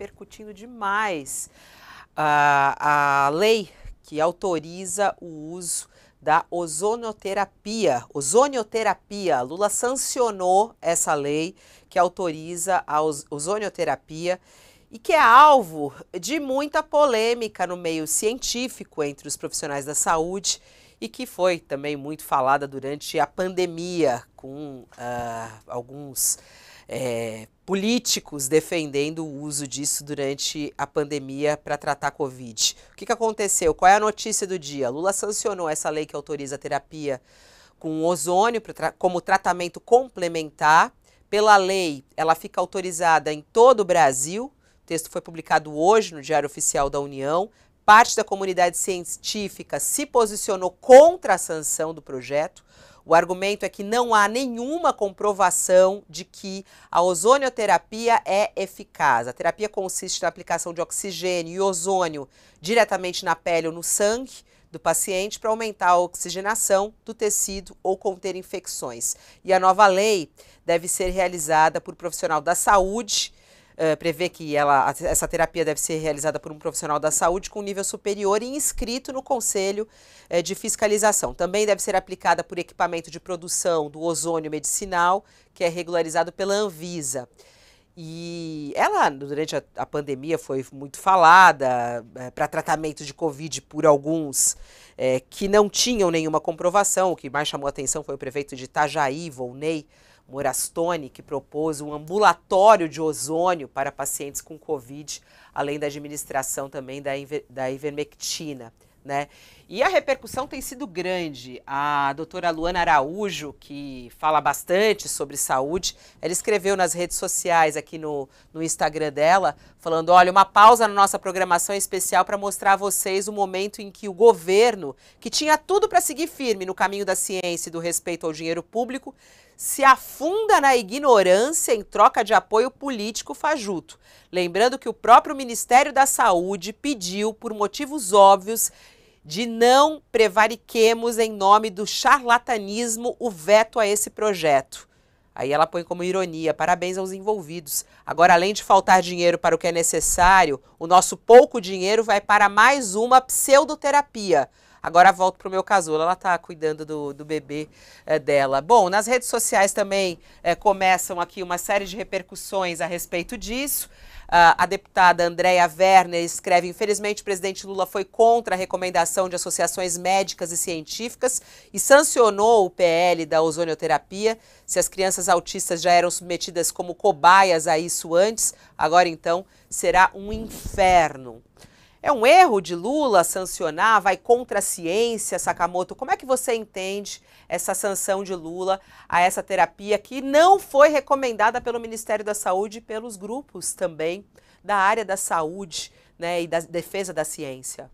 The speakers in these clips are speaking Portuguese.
repercutindo demais a, a lei que autoriza o uso da ozonoterapia. Ozonioterapia. Lula sancionou essa lei que autoriza a ozonioterapia e que é alvo de muita polêmica no meio científico entre os profissionais da saúde e que foi também muito falada durante a pandemia com uh, alguns é, políticos defendendo o uso disso durante a pandemia para tratar Covid. O que, que aconteceu? Qual é a notícia do dia? Lula sancionou essa lei que autoriza a terapia com ozônio tra como tratamento complementar. Pela lei, ela fica autorizada em todo o Brasil. O texto foi publicado hoje no Diário Oficial da União. Parte da comunidade científica se posicionou contra a sanção do projeto. O argumento é que não há nenhuma comprovação de que a ozonioterapia é eficaz. A terapia consiste na aplicação de oxigênio e ozônio diretamente na pele ou no sangue do paciente para aumentar a oxigenação do tecido ou conter infecções. E a nova lei deve ser realizada por profissional da saúde eh, prevê que ela, essa terapia deve ser realizada por um profissional da saúde com nível superior e inscrito no Conselho eh, de Fiscalização. Também deve ser aplicada por equipamento de produção do ozônio medicinal, que é regularizado pela Anvisa. E ela, durante a, a pandemia, foi muito falada é, eh, para tratamento de Covid por alguns é, que não tinham nenhuma comprovação. O que mais chamou atenção foi o prefeito de Itajaí, Volney, Morastone, que propôs um ambulatório de ozônio para pacientes com Covid, além da administração também da, da ivermectina né? E a repercussão tem sido grande. A doutora Luana Araújo, que fala bastante sobre saúde, ela escreveu nas redes sociais, aqui no, no Instagram dela, falando: olha, uma pausa na nossa programação especial para mostrar a vocês o momento em que o governo, que tinha tudo para seguir firme no caminho da ciência e do respeito ao dinheiro público, se afunda na ignorância em troca de apoio político fajuto. Lembrando que o próprio Ministério da Saúde pediu, por motivos óbvios, de não prevariquemos em nome do charlatanismo o veto a esse projeto. Aí ela põe como ironia: parabéns aos envolvidos. Agora, além de faltar dinheiro para o que é necessário, o nosso pouco dinheiro vai para mais uma pseudoterapia Agora volto pro meu casulo, ela está cuidando do, do bebê é, dela. Bom, nas redes sociais também é, começam aqui uma série de repercussões a respeito disso. Uh, a deputada Andréa Werner escreve: infelizmente, o presidente Lula foi contra a recomendação de associações médicas e científicas e sancionou o PL da ozonioterapia. Se as crianças autistas já eram submetidas como cobaias a isso antes, agora então será um inferno. É um erro de Lula sancionar, vai contra a ciência, Sakamoto. Como é que você entende essa sanção de Lula a essa terapia que não foi recomendada pelo Ministério da Saúde e pelos grupos também da área da saúde né, e da defesa da ciência?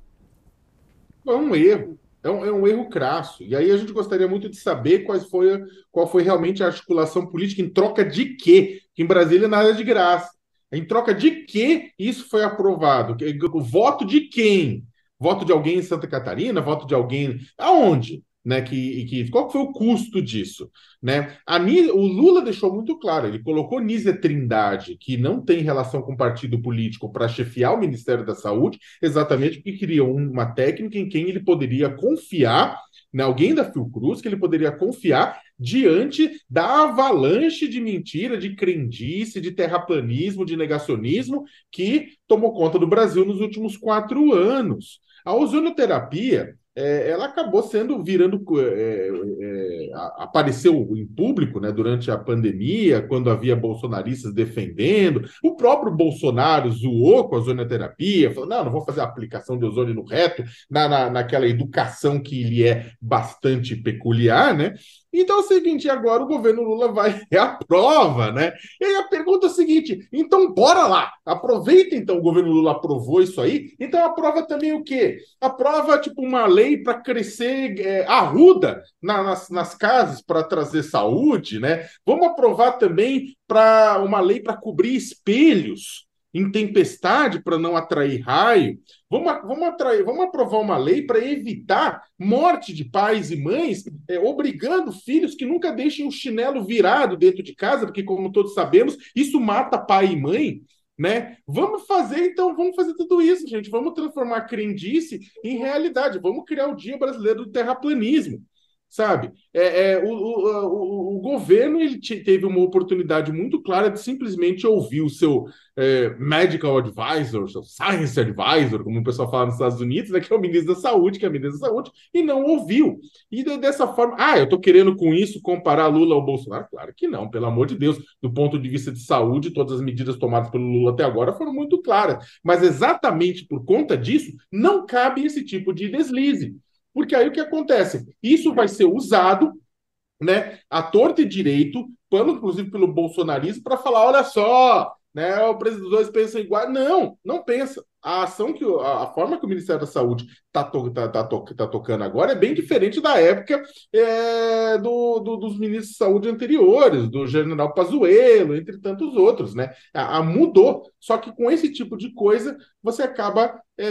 É um erro, é um, é um, erro crasso. E aí a gente gostaria muito de saber quais foi, qual foi realmente a articulação política em troca de quê? Que em Brasília nada é de graça. Em troca de que isso foi aprovado? O voto de quem? Voto de alguém em Santa Catarina? Voto de alguém. Aonde? Né, que, que, qual foi o custo disso? Né? o Lula deixou muito claro, ele colocou Nízia Trindade, que não tem relação com partido político, para chefiar o Ministério da Saúde, exatamente porque criou uma técnica em quem ele poderia confiar né, alguém da Fiocruz que ele poderia confiar diante da avalanche de mentira, de crendice, de terraplanismo, de negacionismo que tomou conta do Brasil nos últimos quatro anos. A ozonoterapia é, ela acabou sendo virando é, é, é apareceu em público né, durante a pandemia, quando havia bolsonaristas defendendo. O próprio Bolsonaro zoou com a ozonoterapia, falou: não, não vou fazer a aplicação de ozônio no reto, na, na, naquela educação que lhe é bastante peculiar, né? Então é o seguinte, agora o governo Lula vai reaprova, né? E aí a pergunta é a seguinte: então bora lá, aproveita então, o governo Lula aprovou isso aí, então aprova também o quê? Aprova tipo uma lei lei para crescer é, arruda na, nas, nas casas para trazer saúde, né? Vamos aprovar também para uma lei para cobrir espelhos em tempestade para não atrair raio. Vamos, vamos, atrair, vamos aprovar uma lei para evitar morte de pais e mães, é, obrigando filhos que nunca deixem o chinelo virado dentro de casa, porque, como todos sabemos, isso mata pai e mãe né? Vamos fazer, então, vamos fazer tudo isso, gente. Vamos transformar a crendice em realidade. Vamos criar o Dia Brasileiro do Terraplanismo sabe? É, é o, o, o, o, governo ele teve uma oportunidade muito clara de simplesmente ouvir o seu é, medical advisor, seu science advisor, como o pessoal fala nos Estados Unidos, né, que é o ministro da saúde, que é o ministro da saúde, e não ouviu. E de, dessa forma, ah, eu estou querendo com isso comparar Lula ao Bolsonaro? Claro que não, pelo amor de Deus. Do ponto de vista de saúde, todas as medidas tomadas pelo Lula até agora foram muito claras. Mas exatamente por conta disso, não cabe esse tipo de deslize. Porque aí o que acontece? Isso vai ser usado, né, a torta e direito, pano inclusive pelo bolsonarismo, para falar: olha só, né, o presidente dos dois pensam igual. Não, não pensa a ação que a forma que o Ministério da Saúde está to, tá, tá, to, tá tocando agora é bem diferente da época é, do, do, dos ministros de saúde anteriores, do general Pazuello, entre tantos outros, né? A, a mudou, só que com esse tipo de coisa você acaba é, é,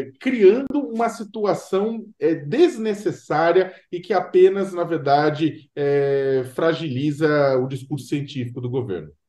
é criando uma situação é, desnecessária e que apenas, na verdade, é, fragiliza o discurso científico do governo.